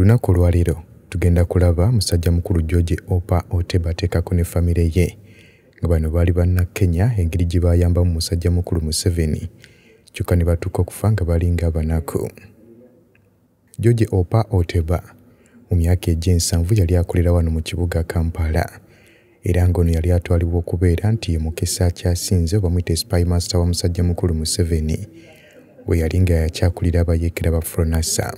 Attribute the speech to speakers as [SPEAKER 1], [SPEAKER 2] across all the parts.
[SPEAKER 1] olunaku olwaleero tugenda kulaba musajja mukulu george opa otebateekako ne famire ye nga bano baali banna kenya engeri gye bayamba mu musajja mukulu museveni kyokka ne batuuka okufa nga balinga abanaku george opa oteba mu myaka egy'ensanvu yali akolera wano mu kibuga kampala era ng'ono yali atwalibwa okubeera nti ye mukisa akyasinze obamwita spy master wa musajja mukulu museveni bwe yali nga yakyakulira abayeekera ba fronasa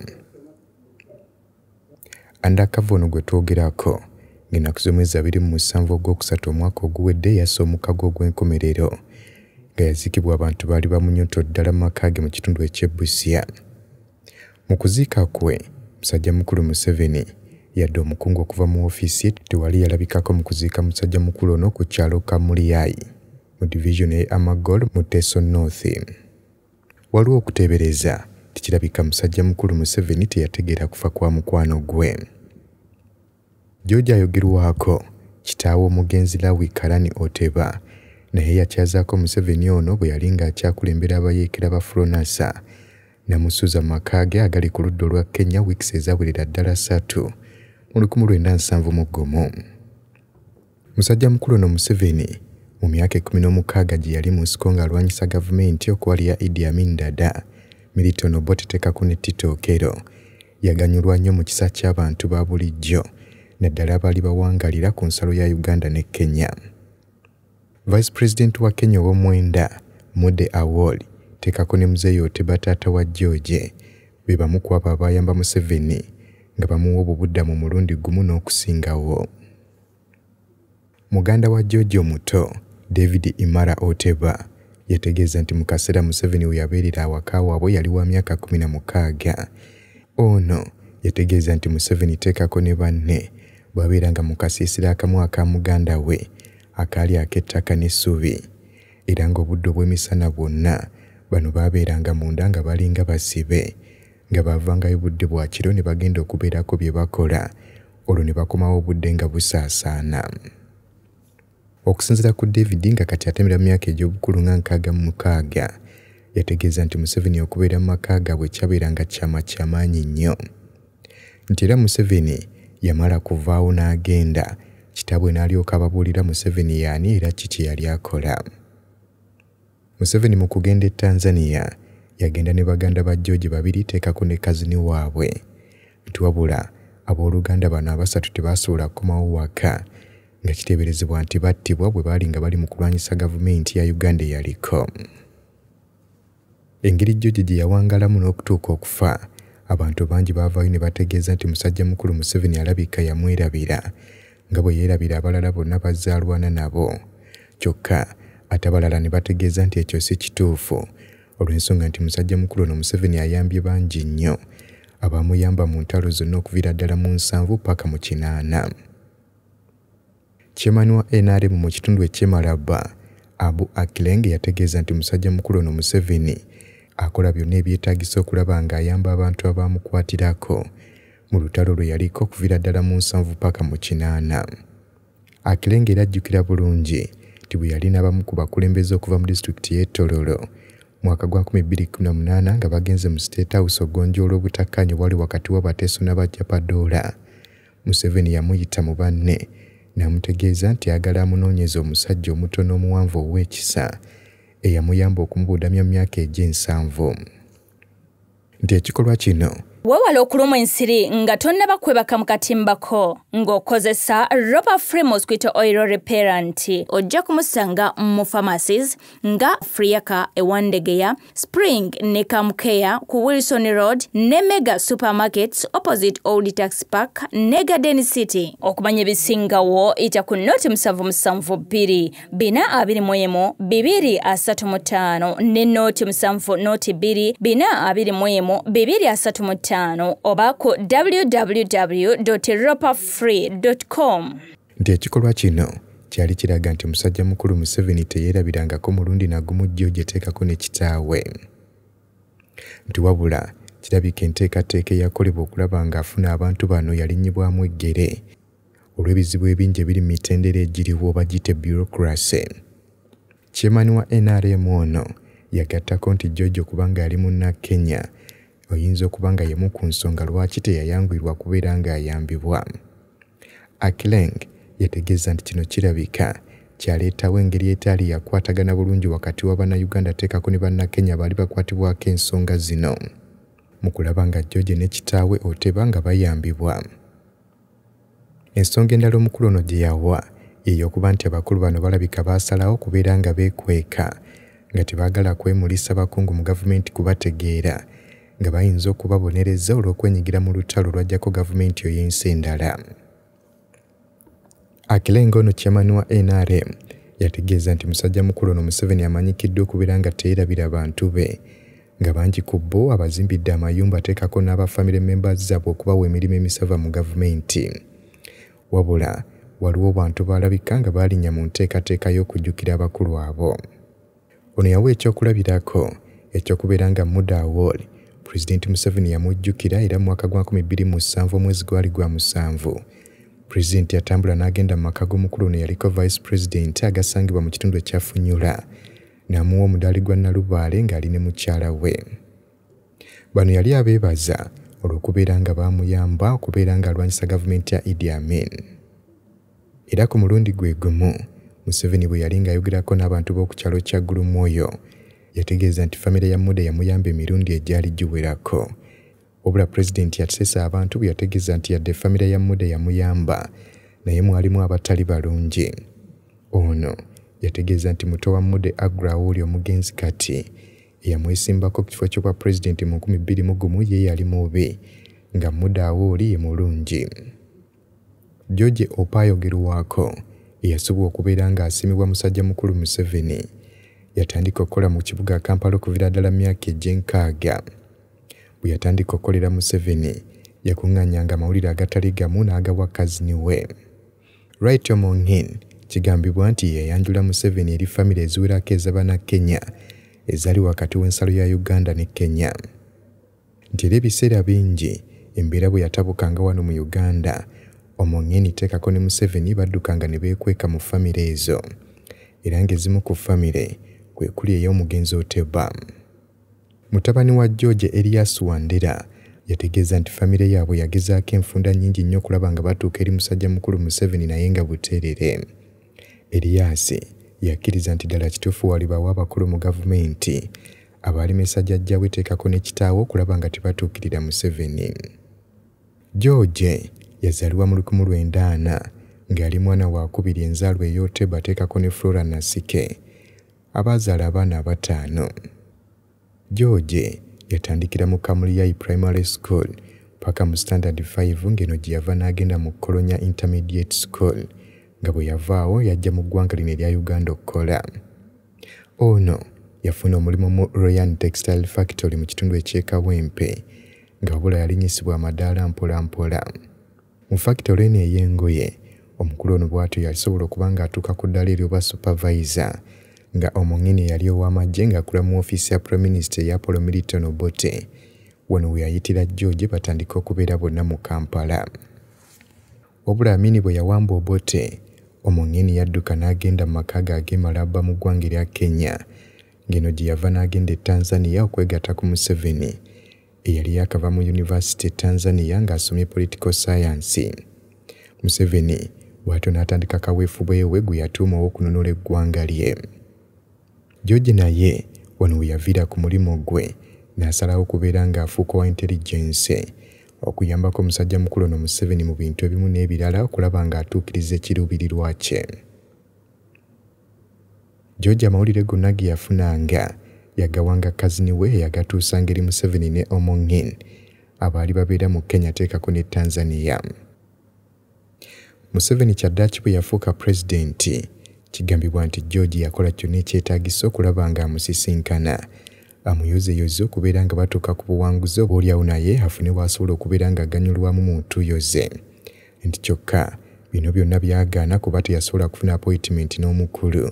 [SPEAKER 1] andakava ono gwe twogerako ng'ennaku z'omwezi abiri mu musanvu ogwokusatu omwaka oguwedde yasa omukago ogw'enkomerero nga yaziikibwa abantu baali bamunyonto ddala mu maka ge mu kitundu ekyebusia mu kuziika kwe musajja mukulu museveni yadde omukungu okuva mu woofiisi tewali yalabikako mu kuziika musajja mukulu ono ku kyalo kamuliyayi mu divisioni ye amagol mu teso north waliwo okuteebereza tekirabika musajja mukulu museveni teyategeera kufa kwa mukwano gwe jorgi ayogerwako kitaawe omugenzi lawi karani oteba naye yakyazaako museveni ono bwe yali ng'akyakulembera abayeekera ba fronasa namusuuza mu maka ge agali ku ludda olwa kenya wiks ezawerera ddala ssatu mu 1971 mugomu musajja mukulu ono museveni mu myaka 16 gye yali mu nsiko ng'alwanyisa gavumenti okuwalya idi amin dada militon obotetekaku ne tito okero yaganyulwa nnyo mu kisa ky'abantu ba bulijjo naddala abaali bawangalira ku nsalo ya uganda ne kenya vice president wa kenya ow'omwenda mude awol teekako ne muzeeyo otebataata wa george be bamukwaba abayamba museveni nga bamuwa obubudda mu mulundi gumu n'okusingawo muganda wa george omuto david imara oteba yategeeza nti mu kaseera museveni we yabeerera awaka waabwe yali wa myaka 16 ono yategeeza nti museveni teekako ne banne bwabeera nga mu kasiisira akamu aka muganda we akaali ak'ettaka n'essubi era ng'obudde obw'emisana bwonna bano baabeeranga munda nga balinga basibe nga baavangayo budde bwa kiro ne bagenda okubeerako bye bakola olwo ne bakomawo obudde nga busaasaana okusinziira ku david nga kati atemera myaka egy'obukulu nga nkaaga mu mukaaga yategeeza nti museveni okubeera mu maka gaabwe kyabeeranga kyama kyamaanyi nnyo nti era museveni yamala kuvaawo n'agenda kitaabwe n'alyoka ababuulira museveni yaani era kiki yali akola museveni mu kugenda e tanzania yagenda ne baganda ba jooji babiri teekako ne kazini waabwe nti wabula abooluganda bano abasatu tebaasobola kukomawo waka nga kiteeberezebwa nti battibwa bwe baali nga bali mu kulwanyisa gavumenti ya uganda eyaliko engeri jjoje gye yawangalamu n'okutuuka okufa abantu bangi baavaayo ne bategeeza nti musajja mukulu museveni alabika yamwerabira nga bwe yeerabira abalala bonna bazaalwana nabo kyokka ate abalala ne bategeeza nti ekyo si kituufu olw'ensonga nti musajja mukulu ono museveni ayambye bangi nnyo abamuyamba mu ntalo zonna okuviira ddala mu nsanvu paka mu kinaana Chemanwa NRM mu kitundu ekyemalaba Abu Akilenge yategeeza nti musajja mukulu ono Museveni akola byonna ebyetaagisa okulaba ng'ayamba abantu abaamukwatirako mu lutalo lwe yaliko kuviira ddala mu nsanvu paka mu kinaana akilenga era ajjukira bulungi nti bwe yalina abamu ku bakulembeza okuva mu disitulikiti y'etololo mwaka gwa 218 nga bagenze mu state house ogonjoola obutakkanyi bwali wakati w'abateeso n'abajapadoola museveni yamuyita mu banne n'amutegeeza nti ayagala amunoonyeza omusajja omutono omuwanvu ow'ekisa eyamuyamba okumubudamya mu myaka egy'ensanvu nti ekikolwa kino weewala okuluma ensiri nga tonna bakwebaka mu katimbako ng'okozesa robert free mosquito oil reparant ojja kumusanga mu pharmacies nga friaka ewandegeya spring ne camcare ku wilson road ne mega supermarkets opposite old tax park ne garden city okumanya ebisingawo ita ku noti 7742 4325 ne noti 7 noti 2 4321 ttaano oba ku www ropafree com nti ekikolwa kino kyali kiraga nti omusajja mukulu museveni teyeerabirangako mulundi nagumujjo gyeteekako ne kitaawe nti wabula kirabika enteekateeka eyakolebwa okulaba ng'afuna abantu bano yalinnyibwamu eggere olw'ebizibu ebingi ebiri mu mitendera egiriwo bagite bureaucracy kyemanyi wa nrm ono yagattako nti jjojjo kubanga yali munna kenya oyinza okuba nga yemu ku nsonga lwaki teyayanguirwa kubeera ng'ayambibwa akleng yategeeza nti kino kirabika kyaleetawo engeri etaali yakwatagana bulungi wakati w'abannayuganda teekako ne bannakenya baali bakwatibwako ensonga zino mu kulaba nga joje ne kitaawe oteba nga bayambibwa ensonga endala omukulu ono gye yawa yeyokuba nti abakulu bano balabika baasalawo kubeera nga beekweka nga tebaagala kwemulisa bakungu mu gavumenti kubategeera nga bayinza okubabonereza olw'okwenyigira mu lutalo lwajjako gavumenti ey'ensi endala akilenga ono kyamanwa nrm yategeeza nti musajja mukulu ono museveni amanyikiddwa okubeera nga teerabira bantu be nga bangi ku bo abazimbidde amayumba ateekako n'abafamire memba zaabwe okubawa emirimu emisava mu gavumenti wabula waliwo bantu baalabika nga baalinya mu nteekateeka y'okujjukira abakulu abo ono yawa ekyokulabirako ekyokubeera nga mudawoli pulezidenti museveni yamujjukira era mumwaka gwa 2007 omwezi gwali gwa musanvu pulezidenti yatambula n'agenda mu maka g'omukulu ono yaliko vice pulezidenti agasangibwa mu kitundu ekyafunyula namuwa omudaali gwa nalubaale ng'ali ne mukyala we bano yali abeebaza olw'okubeera nga baamuyamba okubeera ng'alwanyisa gavumenti ya idi amin era ku mulundi gwe gumu museveni bwe yali ng'ayogerako n'abantu b'oku kyalo kya gulumwoyo yategeeza nti famire ya muda yamuyamba emirundi egyali giwerako wabula pulezidenti yatusesa abantu bwe yategeeza nti yadde famire ya muda yamuyamba naye mwalimu abatali balungi ono yategeeza nti muto wa muda agrawoli omugenzi kati eyamwesimbako ku kifo ky'obwa pulezidenti mu 21 ye yali mubi nga muda awooli ye mulungi george opayogerwako eyasobola okubeera ng'asiimibwa musajja mukulu museveni yatandika okukola mu kibuga kampala okuviira ddala myaka egy'enkaaga bwe yatandika okukolera museveni yakuŋŋaanyanga amawulire agatali gamu n'agawa kazini we right omonghin kigambibwa nti yeyanjula museveni eri famire eziwerako ezabana kenya ezaali wakati w'ensalo ya uganda ne kenya nti era ebiseera bingi embeera bwe yatabukanga wano mu uganda omonghin teekako ne museveni baddukanga ne beekweka mu famire ezo era ng'ezimu ku famire kwe kuli ey'omugenzi oteba mutabani wa george erias wandera yategeeza nti famire yaabwe yagezaako enfunda nnyingi nnyo okulaba nga batuuka eri musajja mukulu museveni naye nga buteerere erias yakkiriza nti ddala kituufu walibawo abakulu mu gavumenti abaalimesa jjajja weteekako ne kitaawo okulaba nga tebatuukirira museveni george yazaalibwa mu 1940 ng'ali mwana waakubiri enzaalwa ey'oteba ateekako ne flora nasike abaazaala abaana abataano george yatandikira mu kamuliyai primary school paka mu standard 5 ngeno gye yava n'agenda mu colonia intermediate school nga bwe yavaawo yajja mu ggwanga lino erya uganda okukola ono yafuna omulimu mu royan textile factory mu kitundu ekyekawempe nga wabula yalinyisibwa amadaala mpolampola mu factory eno ey'engoye omukulu ono bwatyo yasobola okuba ng'atuuka ku ddala eryoba supervisor nga omwongene yali ow'amagye ng'akula mu ofiisi ya prime minisita eya polo militon obote wano we yayitira george batandika okubeera bonna mu kampala wabula amini bwe yawamba obote omwongene yadduka n'agenda mu maka ga agemalabba mu ggwanga erya kenya ng'eno gye yava n'agenda e tanzania okwegatta ku museveni eyali yakava mu yunivasity e tanzania ng'asomye political science museveni bw'atyo n'atandika kaweefubwewe gwe yatuuma ow'okununula eggwanga lye gy'ojje naye wano we yaviira ku mulimu gwe n'asalawo okubeera ng'afuuka wa intelligence okuyambako omusajja mukulu ono museveni mu bintu ebimu n'ebirala okulaba ng'atuukiriza ekiruubirirwa kye gyojje amawulire gonna ge yafunanga yagawanga kazini we eyagatuusanga eri museveni ne omongin abaali babeera mu kenya teekako ne tanzania museveni kyaddaaki bwe yafuuka pulezidenti kigambibwa nti george yakola kyonna ekyetaagisa okulaba nga amusisinkana amuyozeyoze okubeera nga batuuka ku buwanguzi obaolyawo naye afune waasobola okubeera nga aganyulwamu mu ntuyoze nti kyokka bino byonna byagaana kuba teyasobola kufuna apointment n'omukulu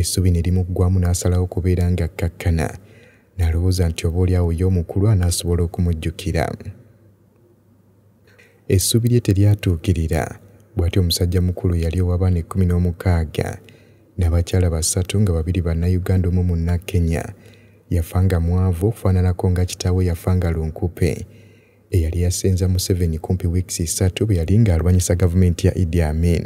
[SPEAKER 1] essubi ne limuggwamu n'asalawo okubeera nga akkakkana n'alowooza nti obaolyawo ye omukulu anaasobola okumujjukira essubi lye teryatuukirira bw'atyo omusajja mukulu yali owabaana ekkumi n'omukaaga n'abakyala basatu nga babiri bannayuganda omu munna kenya yafa nga mwavu okufaananako nga kitaawe yafa nga lunkupe eyali yasenza museveni kumpi wiikisi 3 bwe yali nga alwanyisa gavumenti ya idi amin